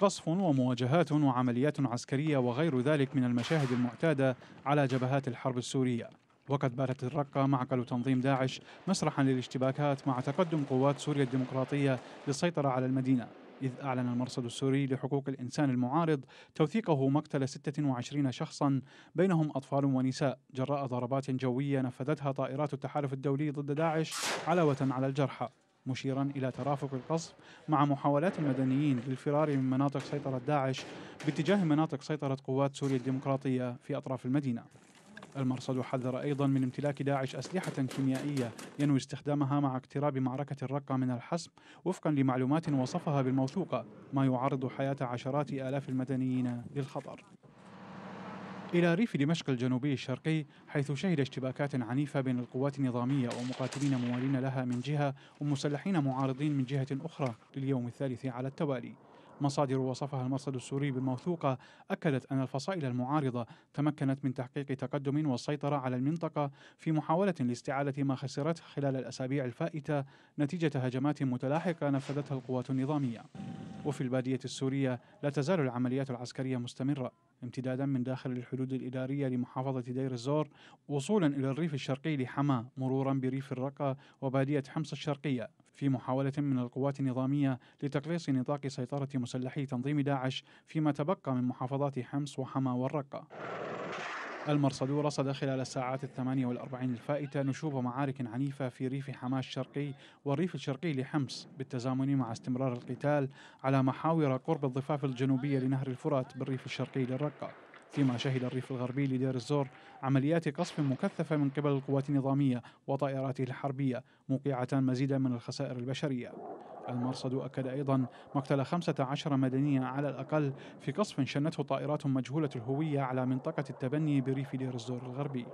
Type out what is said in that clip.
قصف ومواجهات وعمليات عسكرية وغير ذلك من المشاهد المعتادة على جبهات الحرب السورية وقد باتت الرقة معقل تنظيم داعش مسرحا للاشتباكات مع تقدم قوات سوريا الديمقراطية للسيطرة على المدينة إذ أعلن المرصد السوري لحقوق الإنسان المعارض توثيقه مقتل 26 شخصا بينهم أطفال ونساء جراء ضربات جوية نفذتها طائرات التحالف الدولي ضد داعش علاوة على الجرحى مشيرا إلى ترافق القصف مع محاولات المدنيين للفرار من مناطق سيطرة داعش باتجاه مناطق سيطرة قوات سوريا الديمقراطية في أطراف المدينة المرصد حذر أيضا من امتلاك داعش أسلحة كيميائية ينوي استخدامها مع اقتراب معركة الرقة من الحسم وفقا لمعلومات وصفها بالموثوقة ما يعرض حياة عشرات آلاف المدنيين للخطر إلى ريف دمشق الجنوبي الشرقي حيث شهد اشتباكات عنيفة بين القوات النظامية ومقاتلين موالين لها من جهة ومسلحين معارضين من جهة أخرى لليوم الثالث على التوالي مصادر وصفها المرصد السوري بالموثوقة أكدت أن الفصائل المعارضة تمكنت من تحقيق تقدم والسيطرة على المنطقة في محاولة لاستعادة ما خسرته خلال الأسابيع الفائتة نتيجة هجمات متلاحقة نفذتها القوات النظامية وفي البادية السورية لا تزال العمليات العسكرية مستمرة امتدادا من داخل الحدود الإدارية لمحافظة دير الزور وصولا إلى الريف الشرقي لحما مرورا بريف الرقة وبادية حمص الشرقية في محاولة من القوات النظامية لتقليص نطاق سيطرة مسلحي تنظيم داعش فيما تبقى من محافظات حمص وحما والرقة. المرصد رصد خلال الساعات الثمانية والأربعين الفائتة نشوب معارك عنيفة في ريف حماة الشرقي والريف الشرقي لحمص بالتزامن مع استمرار القتال على محاور قرب الضفاف الجنوبية لنهر الفرات بالريف الشرقي للرقة فيما شهد الريف الغربي لدير الزور عمليات قصف مكثفة من قبل القوات النظامية وطائراته الحربية موقعة مزيدا من الخسائر البشرية المرصد أكد أيضا مقتل 15 مدنيا على الأقل في قصف شنته طائرات مجهولة الهوية على منطقة التبني بريف دير الزور الغربي